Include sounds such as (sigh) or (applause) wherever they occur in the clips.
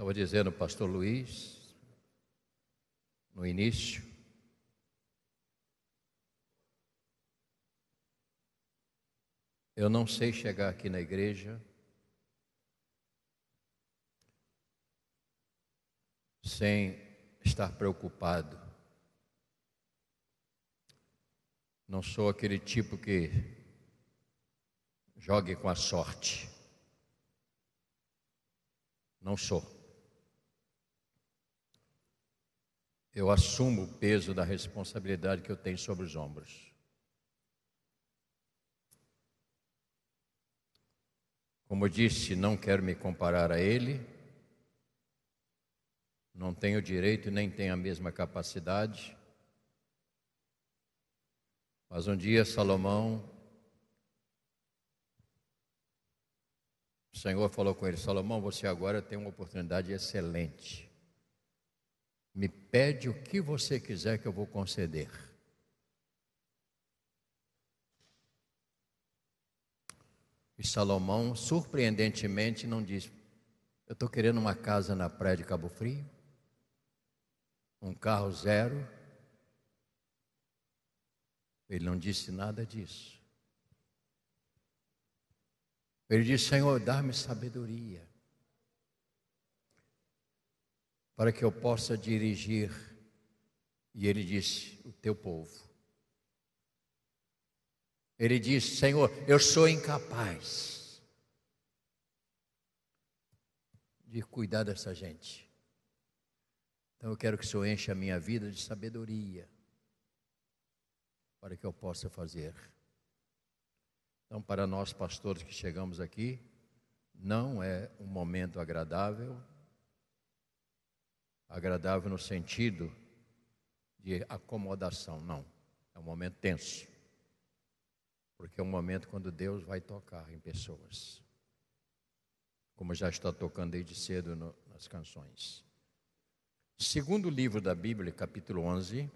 Estava dizendo, pastor Luiz, no início, Eu não sei chegar aqui na igreja sem estar preocupado. Não sou aquele tipo que jogue com a sorte. Não sou. eu assumo o peso da responsabilidade que eu tenho sobre os ombros. Como eu disse, não quero me comparar a ele, não tenho direito nem tenho a mesma capacidade. Mas um dia Salomão, o Senhor falou com ele: Salomão, você agora tem uma oportunidade excelente me pede o que você quiser que eu vou conceder. E Salomão, surpreendentemente, não diz: Eu estou querendo uma casa na praia de Cabo Frio, um carro zero. Ele não disse nada disso. Ele disse: Senhor, dá-me sabedoria. para que eu possa dirigir. E ele disse: O teu povo. Ele disse: Senhor, eu sou incapaz de cuidar dessa gente. Então eu quero que o Senhor enche a minha vida de sabedoria para que eu possa fazer. Então, para nós pastores que chegamos aqui, não é um momento agradável, agradável no sentido de acomodação, não. É um momento tenso. Porque é um momento quando Deus vai tocar em pessoas. Como já está tocando desde cedo no, nas canções. Segundo livro da Bíblia, capítulo 11.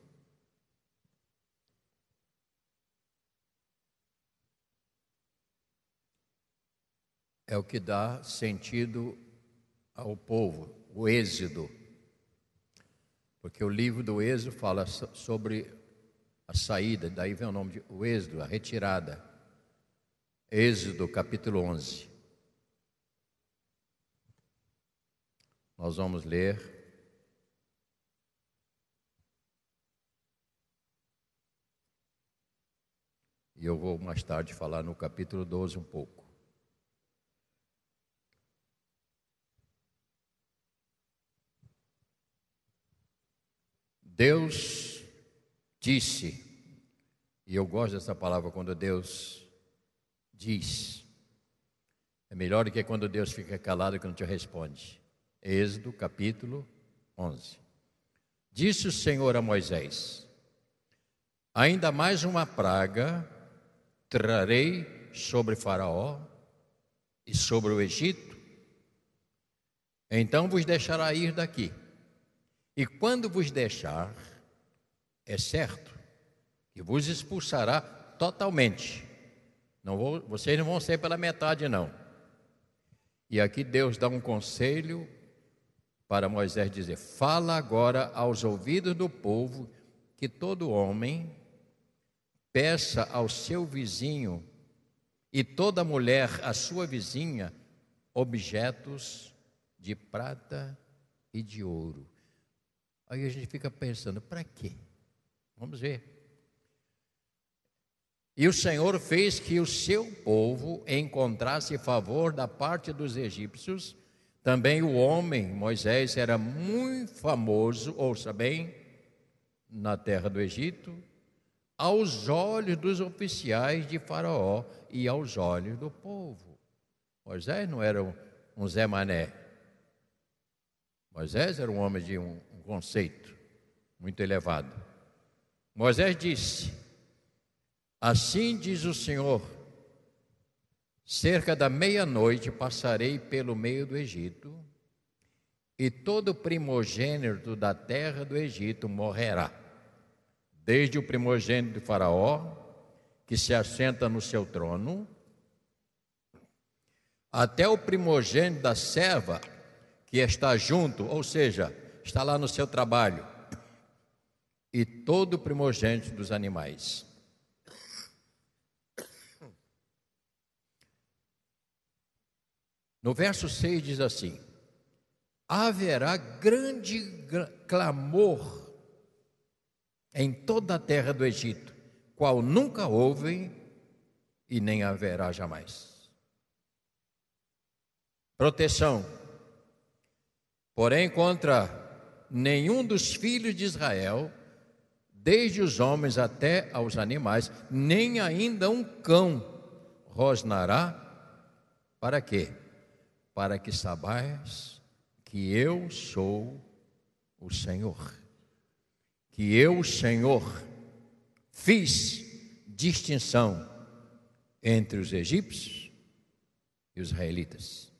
É o que dá sentido ao povo, o êxodo porque o livro do Êxodo fala sobre a saída, daí vem o nome de o Êxodo, a retirada. Êxodo capítulo 11. Nós vamos ler E eu vou mais tarde falar no capítulo 12 um pouco. Deus disse, e eu gosto dessa palavra quando Deus diz. É melhor do que quando Deus fica calado que não te responde. Êxodo capítulo 11. Disse o Senhor a Moisés: Ainda mais uma praga trarei sobre Faraó e sobre o Egito, então vos deixará ir daqui. E quando vos deixar, é certo que vos expulsará totalmente. Não vou, vocês não vão ser pela metade, não. E aqui Deus dá um conselho para Moisés dizer: fala agora aos ouvidos do povo que todo homem peça ao seu vizinho e toda mulher à sua vizinha objetos de prata e de ouro Aí a gente fica pensando, para quê? Vamos ver. E o Senhor fez que o seu povo encontrasse favor da parte dos egípcios. Também o homem, Moisés, era muito famoso, ouça bem, na terra do Egito, aos olhos dos oficiais de Faraó e aos olhos do povo. Moisés não era um Zé Mané. Moisés era um homem de um, conceito muito elevado. Moisés disse: Assim diz o Senhor, cerca da meia-noite passarei pelo meio do Egito, e todo primogênito da terra do Egito morrerá, desde o primogênito de Faraó, que se assenta no seu trono, até o primogênito da serva que está junto, ou seja, está lá no seu trabalho. E todo primogênito dos animais. No verso 6 diz assim: haverá grande clamor em toda a terra do Egito, qual nunca houve e nem haverá jamais. Proteção, porém, contra nenhum dos filhos de Israel, desde os homens até aos animais, nem ainda um cão rosnará. Para quê? Para que sabais que eu sou o Senhor. Que eu, Senhor, fiz distinção entre os egípcios e os israelitas.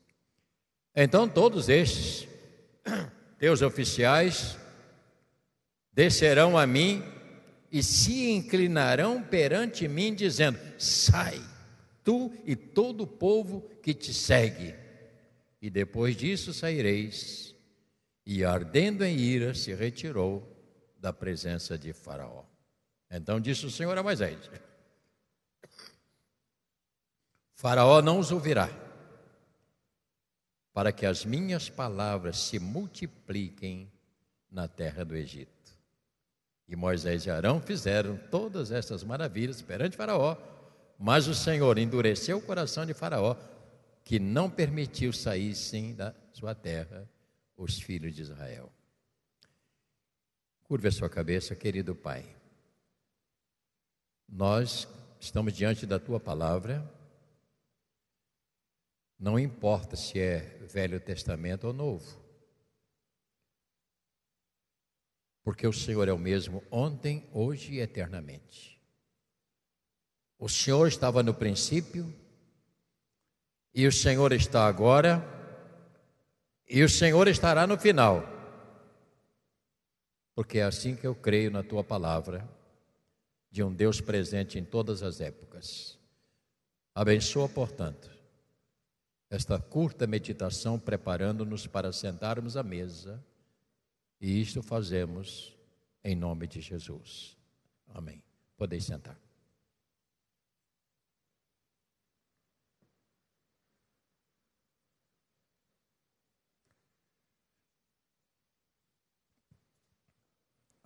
Então, todos estes teus oficiais descerão a mim e se inclinarão perante mim, dizendo: Sai, tu e todo o povo que te segue. E depois disso saireis. E ardendo em ira, se retirou da presença de Faraó. Então disse o Senhor a Moisés: Faraó não os ouvirá para que as minhas palavras se multipliquem na terra do Egito. E Moisés e Arão fizeram todas essas maravilhas perante Faraó, mas o Senhor endureceu o coração de Faraó, que não permitiu saíssem da sua terra os filhos de Israel. Curva a sua cabeça, querido Pai. Nós estamos diante da tua palavra não importa se é Velho Testamento ou Novo. Porque o Senhor é o mesmo ontem, hoje e eternamente. O Senhor estava no princípio, e o Senhor está agora, e o Senhor estará no final. Porque é assim que eu creio na tua palavra, de um Deus presente em todas as épocas. Abençoa, portanto, esta curta meditação, preparando-nos para sentarmos à mesa, e isto fazemos em nome de Jesus. Amém. Podeis sentar.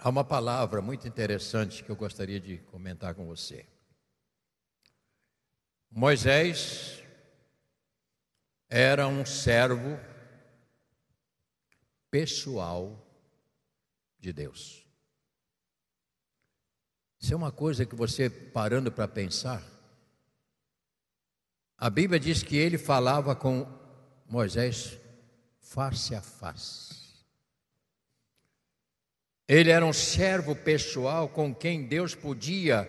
Há uma palavra muito interessante que eu gostaria de comentar com você. Moisés era um servo pessoal de Deus. Isso é uma coisa que você parando para pensar. A Bíblia diz que ele falava com Moisés face a face. Ele era um servo pessoal com quem Deus podia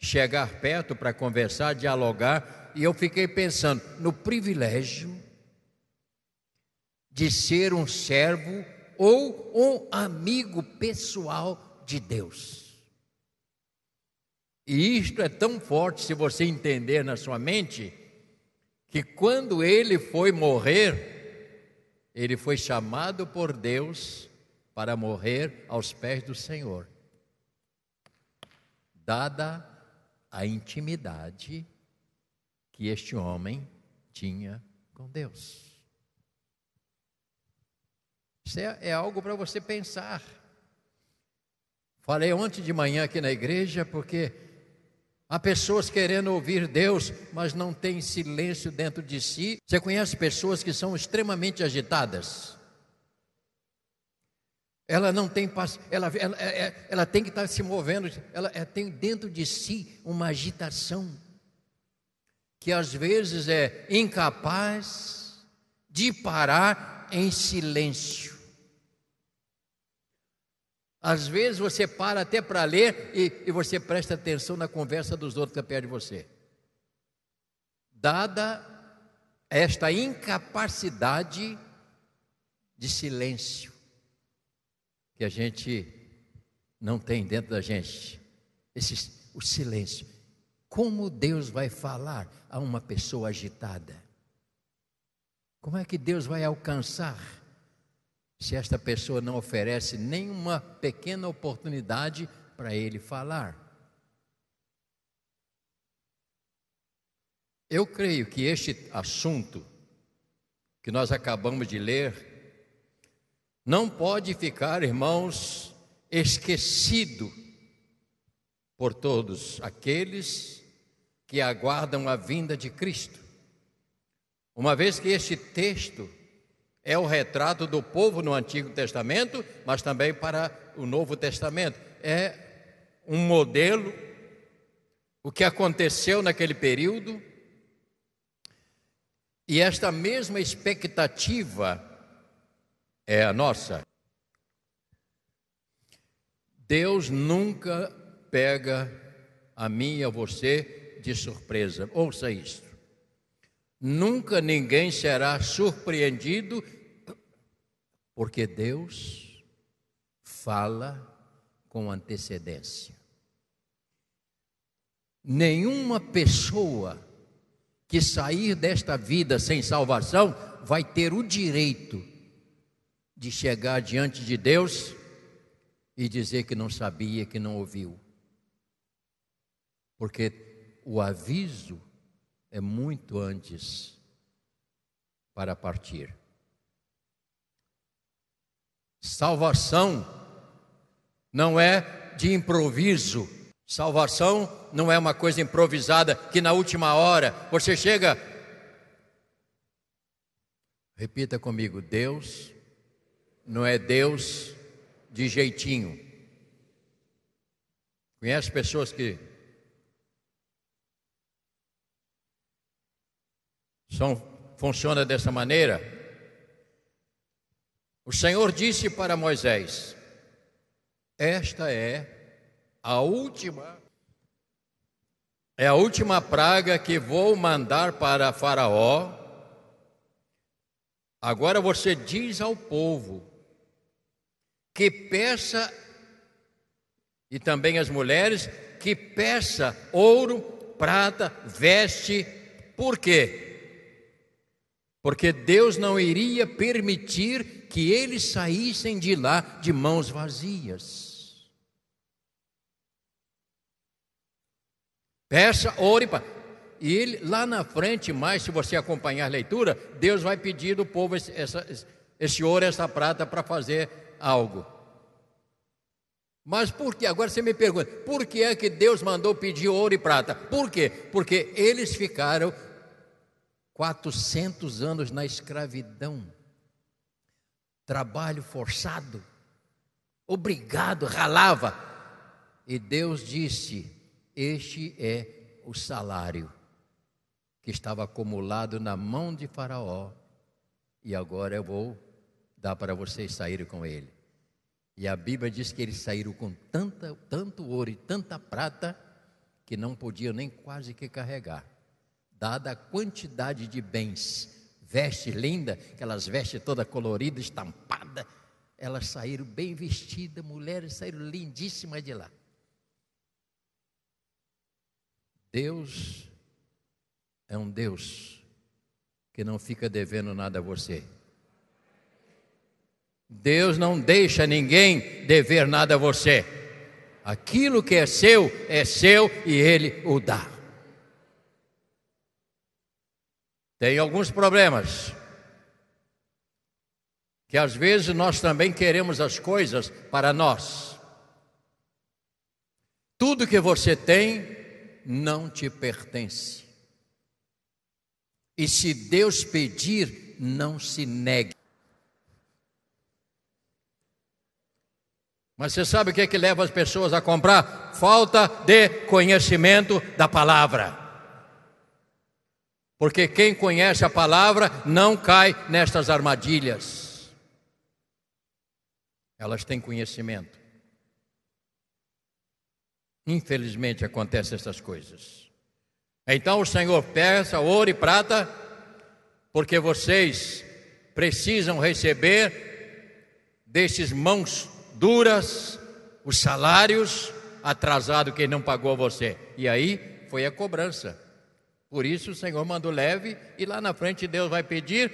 chegar perto para conversar, dialogar e eu fiquei pensando no privilégio de ser um servo ou um amigo pessoal de Deus. E isto é tão forte se você entender na sua mente que quando ele foi morrer, ele foi chamado por Deus para morrer aos pés do Senhor. Dada a intimidade que este homem tinha com Deus. Isso é, é algo para você pensar. Falei ontem de manhã aqui na igreja, porque há pessoas querendo ouvir Deus, mas não tem silêncio dentro de si. Você conhece pessoas que são extremamente agitadas. Ela não tem ela, ela, ela, é, é, ela tem que estar se movendo, ela, ela é, tem dentro de si uma agitação que às vezes é incapaz de parar em silêncio. Às vezes você para até para ler e, e, você presta atenção na conversa dos outros que está perto de você. Dada esta incapacidade de silêncio que a gente não tem dentro da gente, esse, o silêncio. Como Deus vai falar a uma pessoa agitada? Como é que Deus vai alcançar se esta pessoa não oferece nenhuma pequena oportunidade para ele falar? Eu creio que este assunto que nós acabamos de ler não pode ficar, irmãos, esquecido por todos aqueles que aguardam a vinda de Cristo. Uma vez que este texto é o retrato do povo no Antigo Testamento, mas também para o Novo Testamento, é um modelo, o que aconteceu naquele período, e esta mesma expectativa é a nossa. Deus nunca pega a mim e a você de surpresa. Ouça isto. Nunca ninguém será surpreendido, porque Deus fala com antecedência. Nenhuma pessoa que sair desta vida sem salvação vai ter o direito de chegar diante de Deus e dizer que não sabia, que não ouviu. Porque o aviso é muito antes para partir. Salvação não é de improviso. Salvação não é uma coisa improvisada que na última hora você chega. Repita comigo: Deus não é Deus de jeitinho. Conhece pessoas que são, funciona dessa maneira. O Senhor disse para Moisés: Esta é a última é a última praga que vou mandar para Faraó. Agora você diz ao povo que peça e também as mulheres que peça ouro, prata, veste. Por quê? porque Deus não iria permitir que eles saíssem de lá de mãos vazias. Peça, ore, e ele, lá na frente, mais se você acompanhar a leitura, Deus vai pedir do povo esse, essa, esse ouro, essa prata para fazer algo. Mas por que? Agora você me pergunta, por que é que Deus mandou pedir ouro e prata? Por quê? Porque eles ficaram 400 anos na escravidão, trabalho forçado, obrigado, ralava. E Deus disse: Este é o salário que estava acumulado na mão de Faraó, e agora eu vou dar para vocês saírem com ele. E a Bíblia diz que eles saíram com tanta, tanto ouro e tanta prata que não podiam nem quase que carregar dada a quantidade de bens, veste linda, aquelas elas vestem toda colorida, estampada, elas saíram bem vestidas, mulheres saíram lindíssimas de lá. Deus é um Deus que não fica devendo nada a você. Deus não deixa ninguém dever nada a você. Aquilo que é seu, é seu e Ele o dá. Tem alguns problemas. Que às vezes nós também queremos as coisas para nós. Tudo que você tem não te pertence. E se Deus pedir, não se negue. Mas você sabe o que é que leva as pessoas a comprar? Falta de conhecimento da palavra. Porque quem conhece a palavra não cai nestas armadilhas. Elas têm conhecimento. Infelizmente acontecem essas coisas. Então o Senhor peça ouro e prata, porque vocês precisam receber desses mãos duras os salários atrasado quem não pagou a você. E aí foi a cobrança. Por isso o Senhor mandou leve e lá na frente Deus vai pedir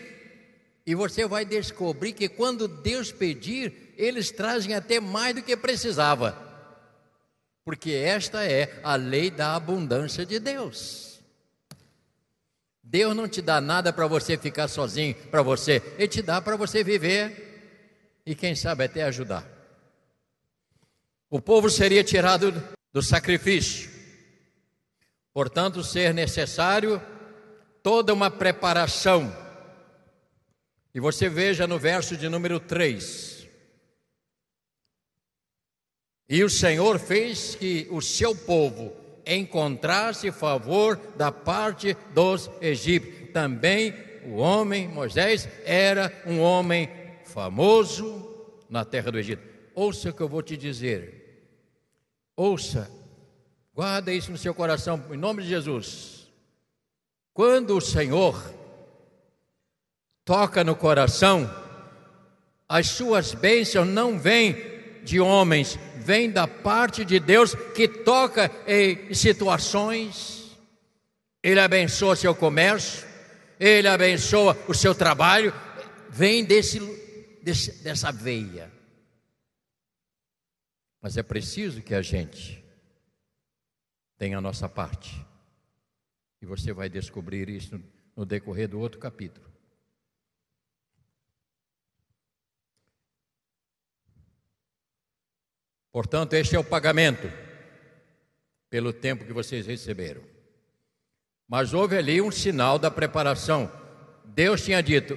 e você vai descobrir que quando Deus pedir, eles trazem até mais do que precisava. Porque esta é a lei da abundância de Deus. Deus não te dá nada para você ficar sozinho, para você, ele te dá para você viver e quem sabe até ajudar. O povo seria tirado do sacrifício Portanto, ser necessário toda uma preparação. E você veja no verso de número 3. E o Senhor fez que o seu povo encontrasse favor da parte dos egípcios. Também o homem, Moisés, era um homem famoso na terra do Egito. Ouça o que eu vou te dizer. Ouça Guarda isso no seu coração, em nome de Jesus. Quando o Senhor toca no coração, as suas bênçãos não vêm de homens, vêm da parte de Deus que toca em situações. Ele abençoa seu comércio, ele abençoa o seu trabalho, vem desse, desse dessa veia. Mas é preciso que a gente tem a nossa parte. E você vai descobrir isso no decorrer do outro capítulo. Portanto, este é o pagamento pelo tempo que vocês receberam. Mas houve ali um sinal da preparação. Deus tinha dito: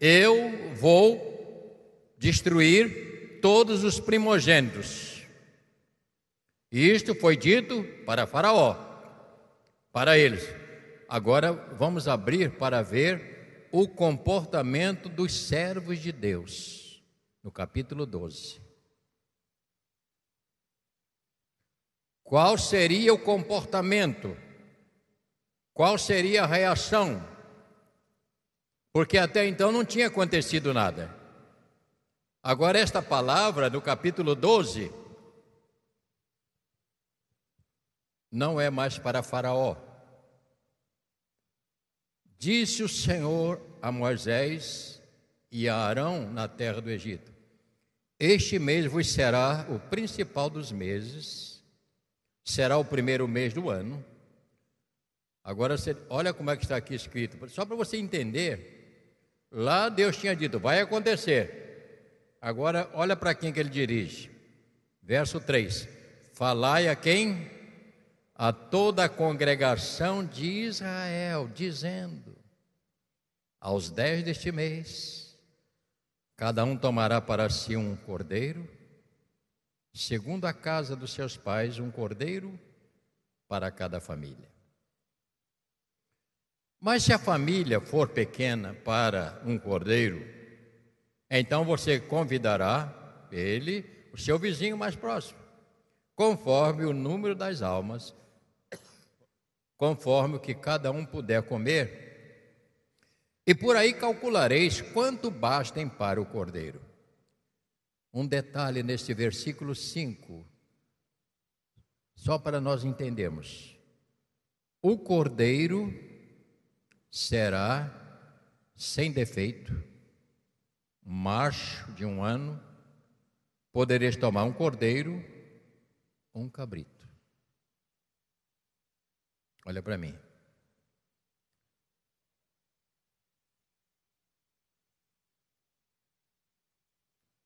Eu vou destruir todos os primogênitos e isto foi dito para Faraó, para eles. Agora vamos abrir para ver o comportamento dos servos de Deus, no capítulo 12. Qual seria o comportamento? Qual seria a reação? Porque até então não tinha acontecido nada. Agora, esta palavra, no capítulo 12, não é mais para Faraó. Disse o Senhor a Moisés e a Arão na terra do Egito: Este mês vos será o principal dos meses, será o primeiro mês do ano. Agora você olha como é que está aqui escrito, só para você entender. Lá Deus tinha dito: vai acontecer. Agora olha para quem que ele dirige. Verso 3: Falai a quem? a toda a congregação de Israel, dizendo: Aos dez deste mês, cada um tomará para si um cordeiro, segundo a casa dos seus pais, um cordeiro para cada família. Mas se a família for pequena para um cordeiro, então você convidará ele, o seu vizinho mais próximo, conforme o número das almas conforme o que cada um puder comer, e por aí calculareis quanto bastem para o cordeiro. Um detalhe neste versículo 5, só para nós entendermos: o cordeiro será sem defeito, macho de um ano, podereis tomar um cordeiro ou um cabrito. Olha para mim.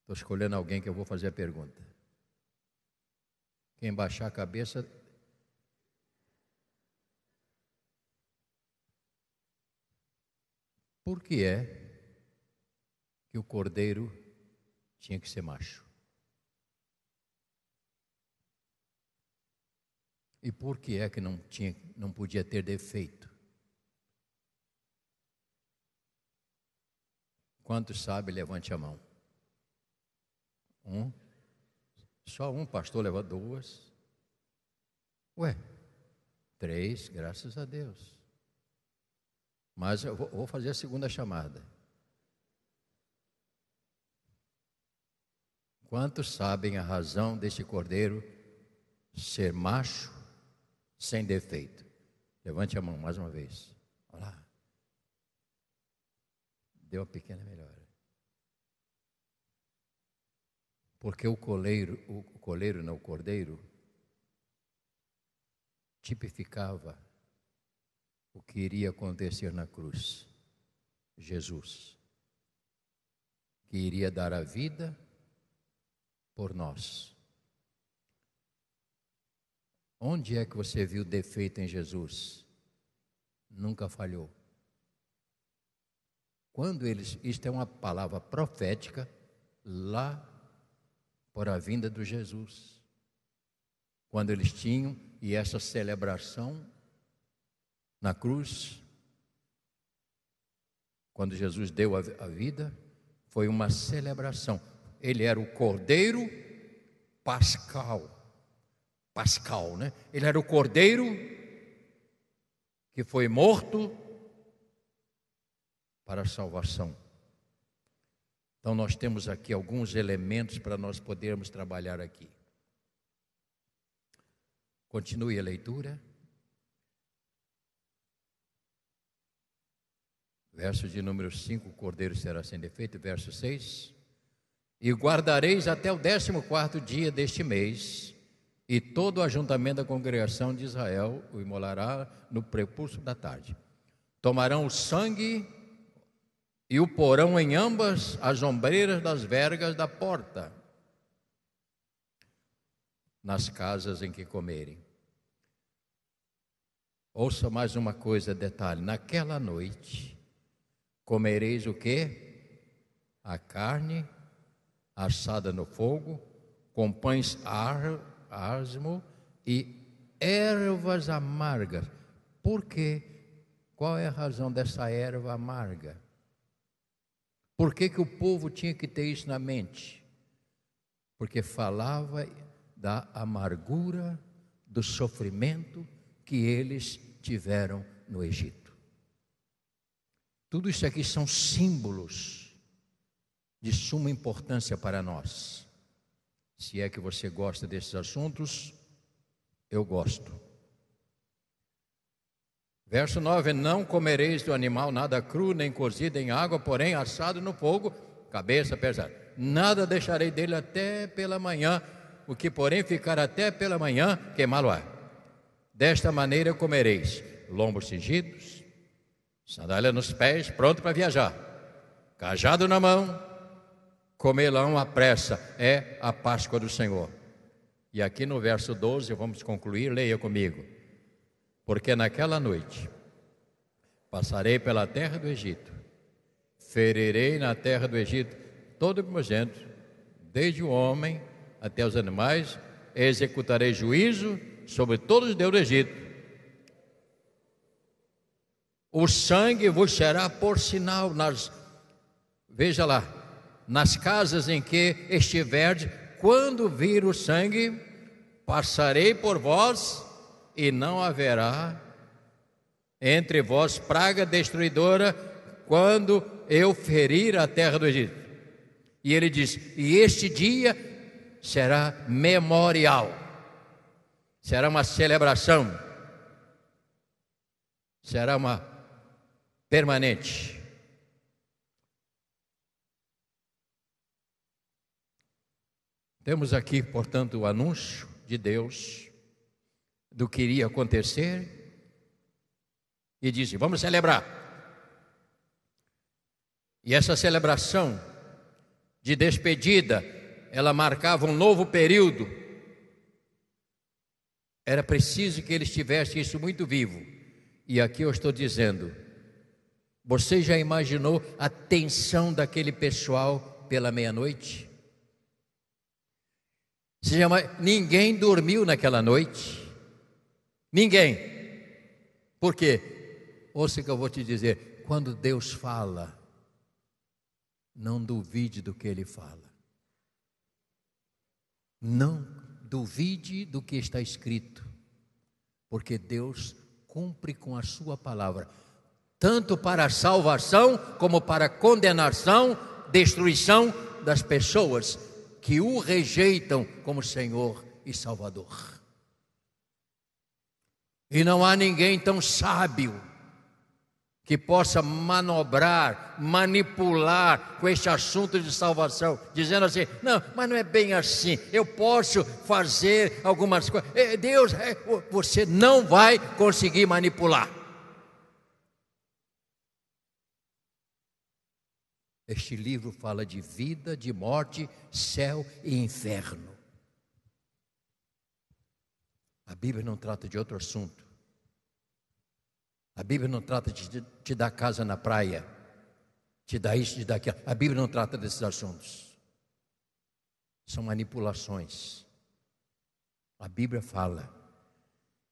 Estou escolhendo alguém que eu vou fazer a pergunta. Quem baixar a cabeça. Por que é que o cordeiro tinha que ser macho? E por que é que não, tinha, não podia ter defeito? Quantos sabem, levante a mão. Um? Só um pastor leva duas. Ué, três, graças a Deus. Mas eu vou fazer a segunda chamada. Quantos sabem a razão deste cordeiro ser macho sem defeito. Levante a mão mais uma vez. Olha lá. Deu uma pequena melhora. Porque o coleiro, o coleiro não, o cordeiro, tipificava o que iria acontecer na cruz. Jesus, que iria dar a vida por nós Onde é que você viu defeito em Jesus? Nunca falhou. Quando eles, isto é uma palavra profética, lá por a vinda do Jesus. Quando eles tinham, e essa celebração na cruz, quando Jesus deu a, a vida, foi uma celebração. Ele era o Cordeiro Pascal pascal, né? Ele era o cordeiro que foi morto para a salvação. Então nós temos aqui alguns elementos para nós podermos trabalhar aqui. Continue a leitura. Verso de número 5, o cordeiro será sem defeito. Verso 6. E guardareis até o décimo quarto dia deste mês e todo o ajuntamento da congregação de Israel o imolará no prepulso da tarde. Tomarão o sangue e o porão em ambas as ombreiras das vergas da porta, nas casas em que comerem. Ouça mais uma coisa, detalhe: naquela noite comereis o que? A carne assada no fogo, com pães árvores asmo e ervas amargas. Por quê? Qual é a razão dessa erva amarga? Por que, que o povo tinha que ter isso na mente? Porque falava da amargura, do sofrimento que eles tiveram no Egito. Tudo isso aqui são símbolos de suma importância para nós. Se é que você gosta desses assuntos, eu gosto. Verso 9: Não comereis do animal nada cru, nem cozido em água, porém assado no fogo, cabeça pesada. Nada deixarei dele até pela manhã, o que, porém, ficar até pela manhã, queimá-lo-á. Desta maneira comereis lombos cingidos, sandália nos pés, pronto para viajar, cajado na mão, Comerão à pressa, é a Páscoa do Senhor. E aqui no verso 12, vamos concluir, leia comigo. Porque naquela noite passarei pela terra do Egito, ferirei na terra do Egito todo o primogênito, desde o homem até os animais, executarei juízo sobre todos os deuses do Egito. O sangue vos será por sinal nas. Veja lá, nas casas em que estiverdes, quando vir o sangue, passarei por vós e não haverá entre vós praga destruidora quando eu ferir a terra do Egito. E ele diz: E este dia será memorial, será uma celebração, será uma permanente. Temos aqui, portanto, o anúncio de Deus do que iria acontecer e disse: Vamos celebrar. E essa celebração de despedida, ela marcava um novo período. Era preciso que eles tivessem isso muito vivo. E aqui eu estou dizendo: você já imaginou a tensão daquele pessoal pela meia-noite? Se chama Ninguém Dormiu Naquela Noite. Ninguém. Por quê? Ouça o que eu vou te dizer. Quando Deus fala, não duvide do que Ele fala. Não duvide do que está escrito, porque Deus cumpre com a Sua palavra, tanto para a salvação como para a condenação, destruição das pessoas que o rejeitam como Senhor e Salvador. E não há ninguém tão sábio que possa manobrar, manipular com este assunto de salvação, dizendo assim: não, mas não é bem assim, eu posso fazer algumas coisas. Eh, Deus, eh, você não vai conseguir manipular. Este livro fala de vida, de morte, céu e inferno. A Bíblia não trata de outro assunto. A Bíblia não trata de te dar casa na praia, te dar isso, te dar aquilo. A Bíblia não trata desses assuntos. São manipulações. A Bíblia fala: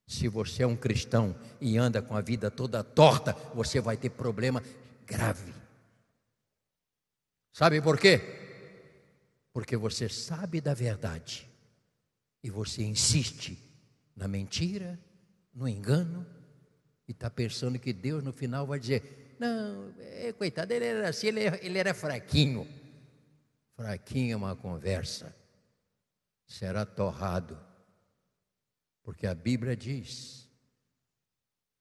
se você é um cristão e anda com a vida toda torta, você vai ter problema grave. Sabe por quê? Porque você sabe da verdade e você insiste na mentira, no engano, e está pensando que Deus no final vai dizer: Não, é, coitado, ele era assim, ele, ele era fraquinho. Fraquinho é uma conversa, será torrado, porque a Bíblia diz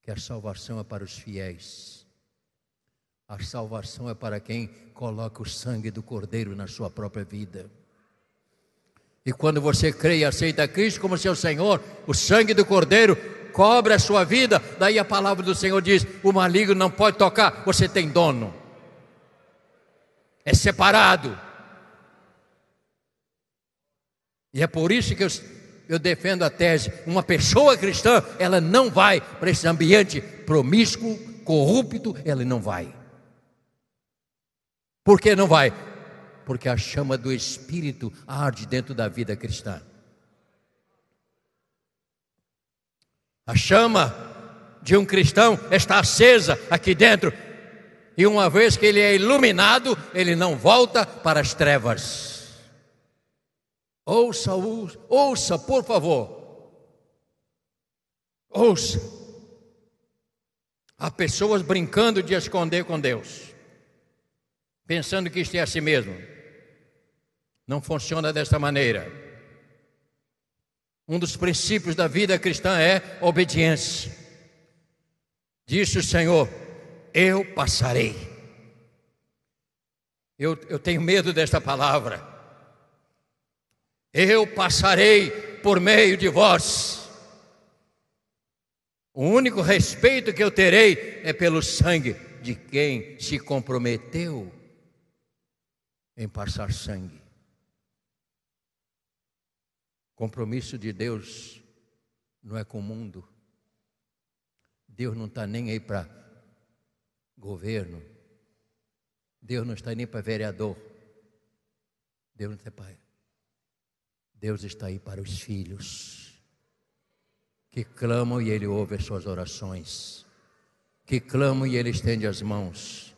que a salvação é para os fiéis a salvação é para quem coloca o sangue do Cordeiro na sua própria vida. E quando você crê e aceita Cristo como seu Senhor, o sangue do Cordeiro cobre a sua vida. Daí a palavra do Senhor diz: o maligno não pode tocar, você tem dono. É separado. E é por isso que eu, eu defendo a tese: uma pessoa cristã, ela não vai para esse ambiente promíscuo, corrupto, ela não vai. Por que não vai? Porque a chama do Espírito arde dentro da vida cristã. A chama de um cristão está acesa aqui dentro. E uma vez que ele é iluminado, ele não volta para as trevas. Ouça, ouça, por favor. Ouça. Há pessoas brincando de esconder com Deus pensando que isto é a si mesmo. Não funciona desta maneira. Um dos princípios da vida cristã é obediência. Disse o Senhor: Eu passarei. Eu, eu tenho medo desta palavra. Eu passarei por meio de vós. O único respeito que eu terei é pelo sangue de quem se comprometeu em passar sangue. Compromisso de Deus não é com o mundo. Deus não está nem aí para governo. Deus não está nem para vereador. Deus não está para. Deus está aí para os filhos que clamam e Ele ouve as suas orações, que clamam e Ele estende as mãos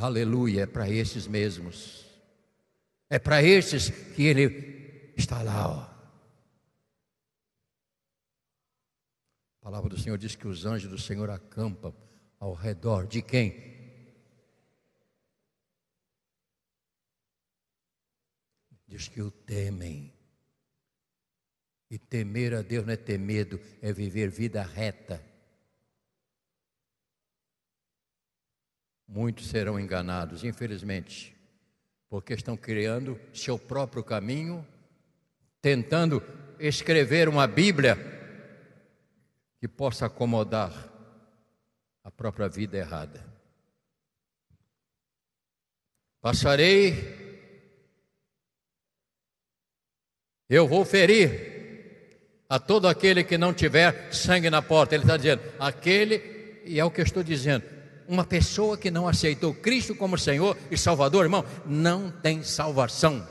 Aleluia, é para esses mesmos. É para esses que ele está lá, ó. A palavra do Senhor diz que os anjos do Senhor acampam ao redor de quem? Diz que o temem. E temer a Deus não é ter medo, é viver vida reta. muitos serão enganados, infelizmente, porque estão criando seu próprio caminho, tentando escrever uma Bíblia que possa acomodar a própria vida errada. Passarei, eu vou ferir a todo aquele que não tiver sangue na porta. Ele está dizendo, aquele, e é o que eu estou dizendo, uma pessoa que não aceitou Cristo como Senhor e Salvador, irmão, não tem salvação.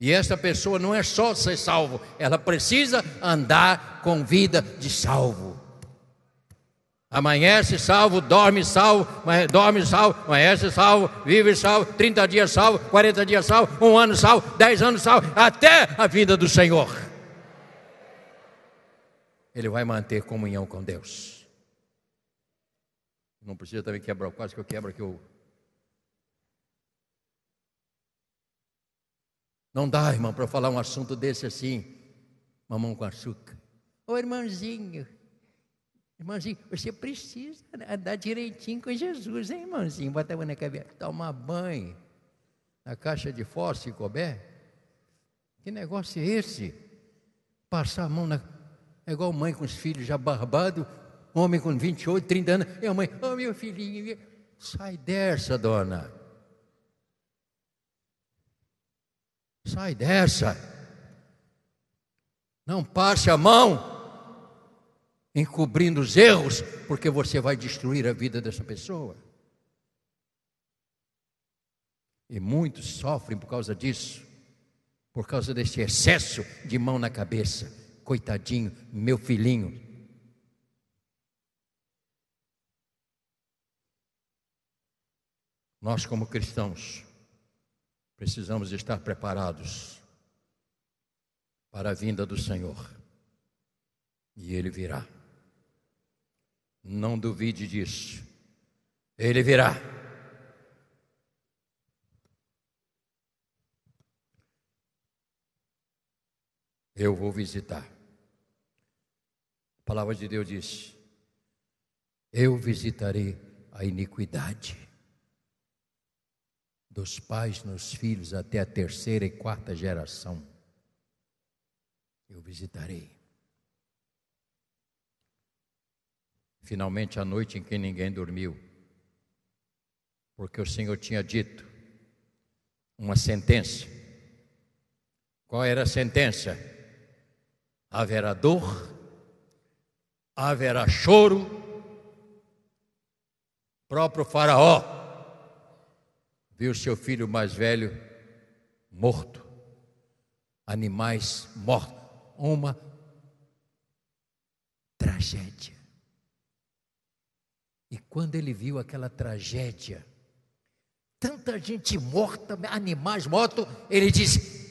E essa pessoa não é só ser salvo, ela precisa andar com vida de salvo. Amanhece salvo, dorme salvo, dorme salvo, amanhece salvo, vive salvo, 30 dias salvo, 40 dias salvo, um ano salvo, 10 anos salvo, até a vida do Senhor. Ele vai manter comunhão com Deus. Não precisa também quebrar o quase que eu quebro aqui o. Não dá, irmão, para falar um assunto desse assim, mamão com açúcar. Ô irmãozinho, irmãozinho, você precisa andar direitinho com Jesus, hein, irmãozinho? Bota a mão na cabeça, toma banho na caixa de fósforo e couber. Que negócio é esse? Passar a mão na. É igual mãe com os filhos já barbado, homem com 28, 30 anos, e a mãe, oh meu filhinho, sai dessa, dona. Sai dessa. Não passe a mão encobrindo os erros, porque você vai destruir a vida dessa pessoa. E muitos sofrem por causa disso, por causa desse excesso de mão na cabeça. Coitadinho, meu filhinho, Nós, como cristãos, precisamos estar preparados para a vinda do Senhor. E Ele virá. Não duvide disso. Ele virá. Eu vou visitar. A palavra de Deus diz: Eu visitarei a iniquidade dos pais nos filhos até a terceira e quarta geração. Eu visitarei. Finalmente, a noite em que ninguém dormiu, porque o Senhor tinha dito uma sentença. Qual era a sentença? Haverá dor, haverá choro. Próprio Faraó viu seu filho mais velho morto, animais mortos, uma tragédia. E quando ele viu aquela tragédia, tanta gente morta, animais mortos, ele disse: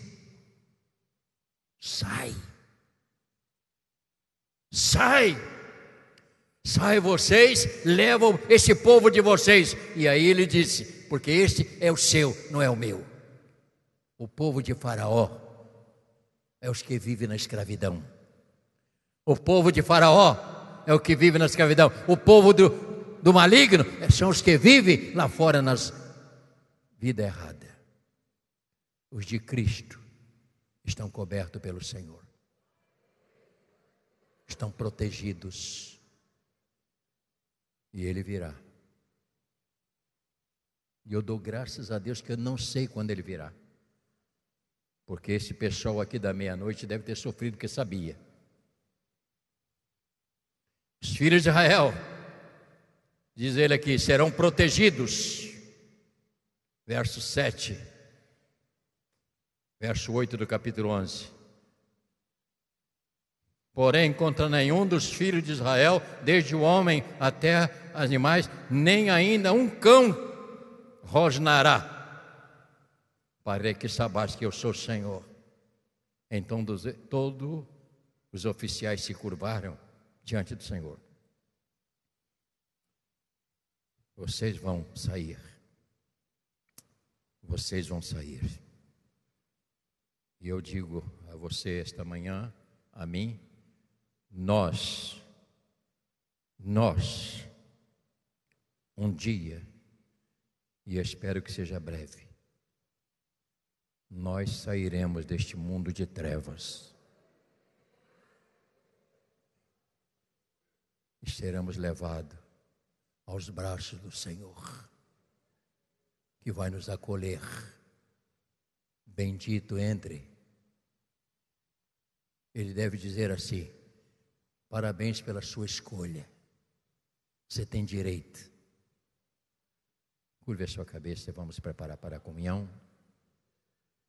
sai, sai, sai vocês, levam esse povo de vocês. E aí ele disse: porque este é o seu, não é o meu. O povo de Faraó é os que vivem na escravidão. O povo de Faraó é o que vive na escravidão. O povo do, do maligno é, são os que vivem lá fora na vida errada. Os de Cristo estão cobertos pelo Senhor, estão protegidos. E Ele virá e eu dou graças a Deus que eu não sei quando ele virá. Porque esse pessoal aqui da meia-noite deve ter sofrido que sabia. Os filhos de Israel, diz ele aqui, serão protegidos. Verso 7, verso 8 do capítulo 11. Porém, contra nenhum dos filhos de Israel, desde o homem até animais, nem ainda um cão rosnará, para que sabás que eu sou Senhor. Então todos os oficiais se curvaram diante do Senhor. Vocês vão sair. Vocês vão sair. E eu digo a você esta manhã, a mim, nós, nós, um dia e espero que seja breve, nós sairemos deste mundo de trevas e seremos levados aos braços do Senhor, que vai nos acolher. Bendito entre. Ele deve dizer assim: parabéns pela sua escolha. Você tem direito Curve a sua cabeça e vamos preparar para a comunhão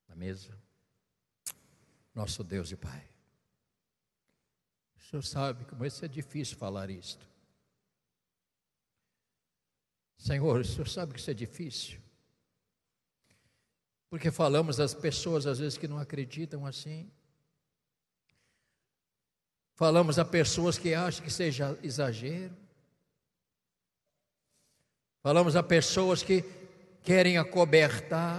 na mesa. Nosso Deus e Pai. O Senhor sabe como isso é difícil falar isto. Senhor, o Senhor sabe que isso é difícil. Porque falamos das pessoas às vezes que não acreditam assim. Falamos a pessoas que acham que seja exagero. Falamos a pessoas que querem acobertar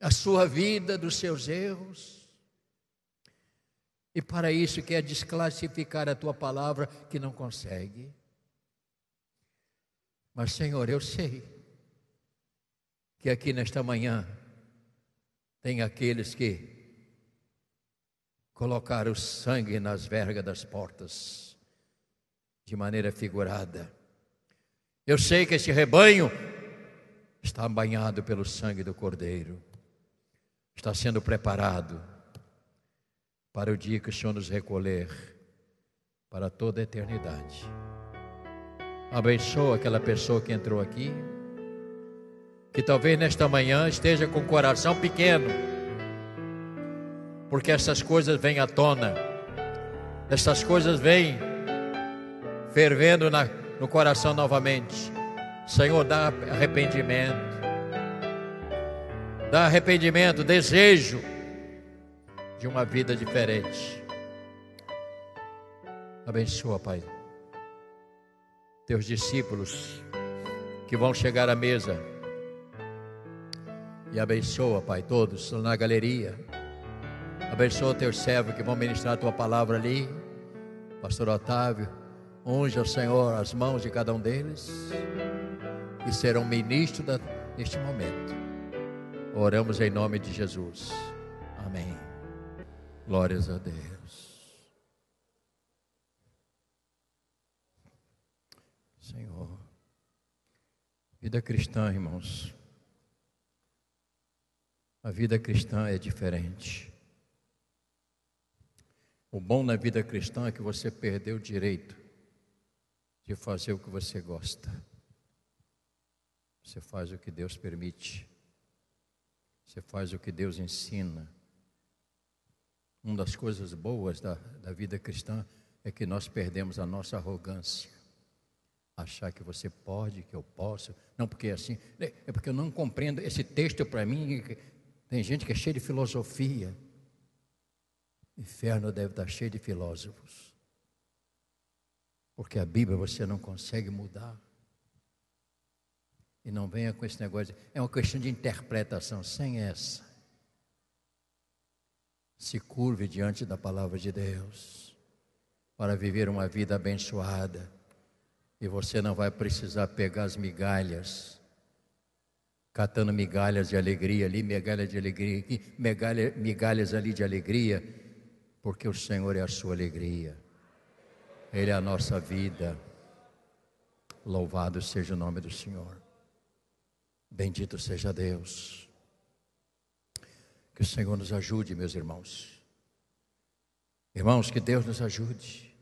a sua vida dos seus erros. E para isso quer é desclassificar a tua palavra que não consegue. Mas, Senhor, eu sei que aqui nesta manhã tem aqueles que colocaram sangue nas vergas das portas, de maneira figurada eu sei que esse rebanho está banhado pelo sangue do Cordeiro, está sendo preparado para o dia que o Senhor nos recolher para toda a eternidade. Abençoa aquela pessoa que entrou aqui, que talvez nesta manhã esteja com o coração pequeno, porque essas coisas vêm à tona, essas coisas vêm fervendo na no coração novamente. Senhor, dá arrependimento. Dá arrependimento, desejo de uma vida diferente. Abençoa, Pai, teus discípulos que vão chegar à mesa. E abençoa, Pai, todos na galeria. Abençoa teus servos que vão ministrar a tua palavra ali. Pastor Otávio, Unja, Senhor, as mãos de cada um deles e serão ministros neste momento. Oramos em nome de Jesus. Amém. Glórias a Deus. Senhor, vida cristã, irmãos. A vida cristã é diferente. O bom na vida cristã é que você perdeu o direito de fazer o que você gosta. Você faz o que Deus permite. Você faz o que Deus ensina. Uma das coisas boas da, da vida cristã é que nós perdemos a nossa arrogância. Achar que você pode, que eu posso. Não, porque é assim. É porque eu não compreendo. Esse texto para mim. Tem gente que é cheio de filosofia. O inferno deve estar cheio de filósofos. Porque a Bíblia você não consegue mudar. E não venha com esse negócio. É uma questão de interpretação, sem essa. Se curve diante da palavra de Deus para viver uma vida abençoada. E você não vai precisar pegar as migalhas, catando migalhas de alegria ali, migalha de alegria aqui, migalha, migalhas ali de alegria, porque o Senhor é a sua alegria. Ele é a nossa vida. Louvado seja o nome do Senhor. Bendito seja Deus. Que o Senhor nos ajude, meus irmãos. Irmãos, que Deus nos ajude.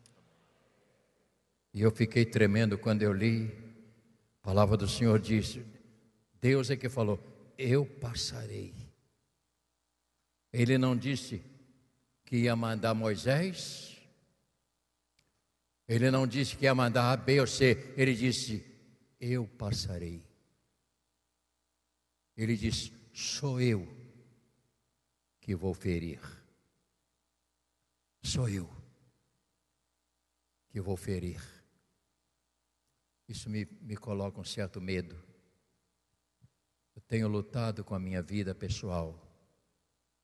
E eu fiquei tremendo quando eu li. A palavra do Senhor Disse Deus é que falou, eu passarei. Ele não disse que ia mandar Moisés ele não disse que ia mandar A, B ou C. Ele disse: Eu passarei. Ele disse: Sou eu que vou ferir. Sou eu que vou ferir. Isso me, me coloca um certo medo. Eu tenho lutado com a minha vida pessoal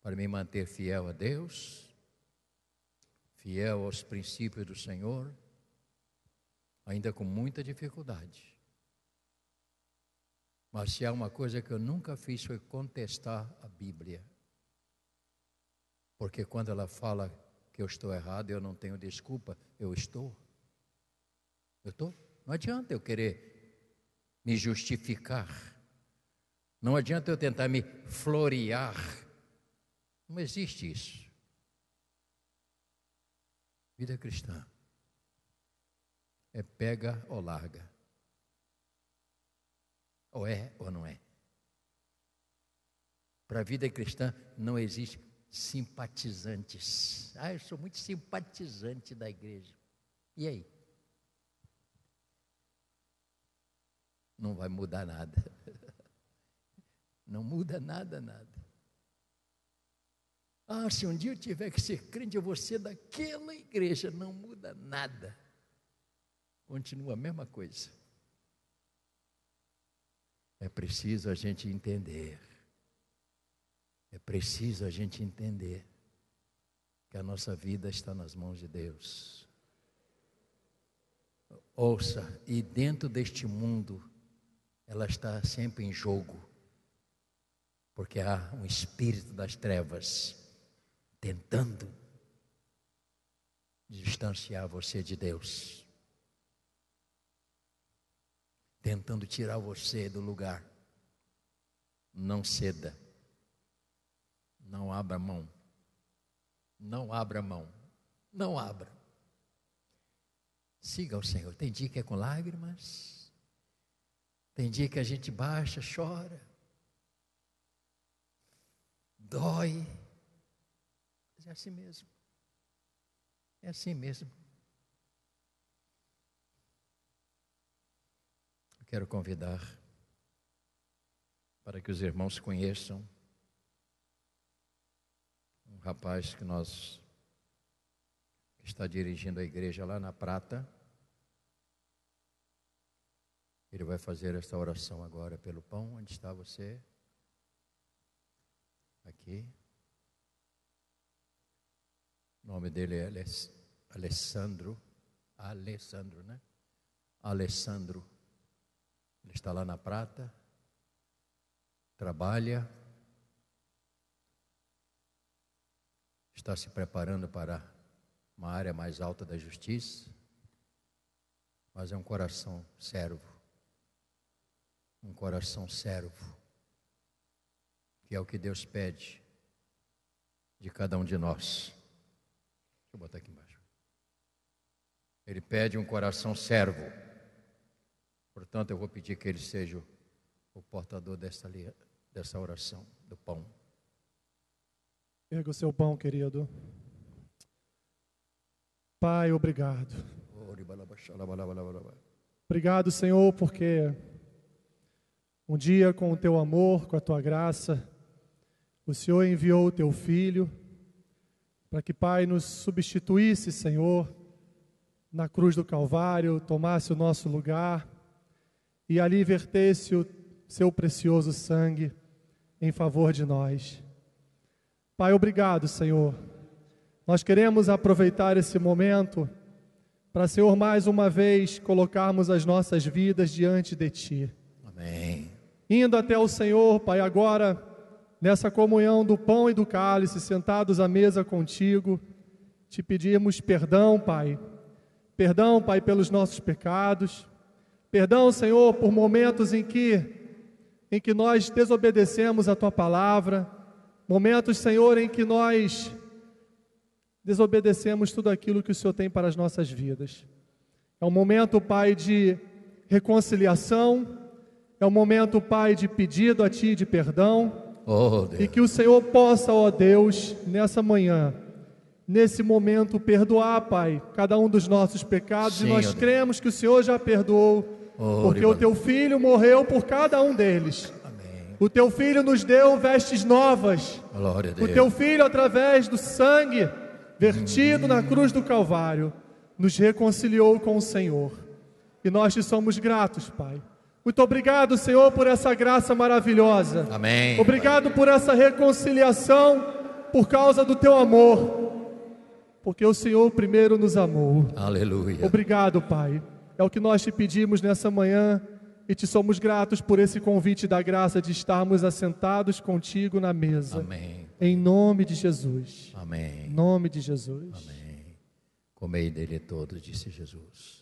para me manter fiel a Deus, fiel aos princípios do Senhor ainda com muita dificuldade. Mas se há uma coisa que eu nunca fiz foi contestar a Bíblia. Porque quando ela fala que eu estou errado, eu não tenho desculpa, eu estou. Eu estou. Não adianta eu querer me justificar. Não adianta eu tentar me florear. Não existe isso. Vida cristã é pega ou larga. Ou é ou não é. Para a vida cristã não existe simpatizantes. Ah, eu sou muito simpatizante da igreja. E aí? Não vai mudar nada. (laughs) Não muda nada, nada. Ah, se um dia eu tiver que ser crente, eu vou ser daquela igreja. Não muda nada continua a mesma coisa. É preciso a gente entender. É preciso a gente entender que a nossa vida está nas mãos de Deus. Ouça, e dentro deste mundo, ela está sempre em jogo, porque há um espírito das trevas tentando distanciar você de Deus tentando tirar você do lugar. Não ceda. Não abra mão. Não abra mão. Não abra. Siga o Senhor. Tem dia que é com lágrimas. Tem dia que a gente baixa, chora. Dói. Mas é assim mesmo. É assim mesmo. quero convidar para que os irmãos conheçam um rapaz que nós está dirigindo a igreja lá na Prata. Ele vai fazer esta oração agora pelo pão. Onde está você? Aqui. O nome dele é Alessandro. Alessandro, né? Alessandro ele está lá na prata, trabalha, está se preparando para uma área mais alta da justiça, mas é um coração servo, um coração servo, que é o que Deus pede de cada um de nós. Deixa eu botar aqui embaixo. Ele pede um coração servo. Portanto, eu vou pedir que ele seja o portador desta, dessa oração, do pão. Pega o seu pão, querido. Pai, obrigado. Obrigado, Senhor, porque um dia, com o teu amor, com a tua graça, o Senhor enviou o teu filho para que, Pai, nos substituísse, Senhor, na cruz do Calvário, tomasse o nosso lugar e ali vertesse o seu precioso sangue em favor de nós. Pai, obrigado, Senhor. Nós queremos aproveitar esse momento para, Senhor, mais uma vez colocarmos as nossas vidas diante de Ti. Amém. Indo até o Senhor, Pai, agora nessa comunhão do pão e do cálice, sentados à mesa contigo, te pedimos perdão, Pai. Perdão, Pai, pelos nossos pecados. Perdão, Senhor, por momentos em que em que nós desobedecemos a tua palavra, momentos, Senhor, em que nós desobedecemos tudo aquilo que o Senhor tem para as nossas vidas. É um momento, Pai, de reconciliação, é um momento, Pai, de pedido a ti de perdão. Oh, e que o Senhor possa, ó Deus, nessa manhã, nesse momento, perdoar, Pai, cada um dos nossos pecados. Senhor. E nós cremos que o Senhor já perdoou, oh, porque Deus. o teu filho morreu por cada um deles. O teu filho nos deu vestes novas. Deus. o teu filho, através do sangue vertido hum. na cruz do Calvário, nos reconciliou com o Senhor. E nós te somos gratos, Pai. Muito obrigado, Senhor, por essa graça maravilhosa. Amém. Obrigado por essa reconciliação por causa do teu amor porque o Senhor primeiro nos amou. Aleluia. Obrigado, Pai. É o que nós te pedimos nessa manhã e te somos gratos por esse convite da graça de estarmos assentados contigo na mesa. Amém. Em nome de Jesus. Amém. Em nome de Jesus. Amém. Comei dele todos, disse Jesus.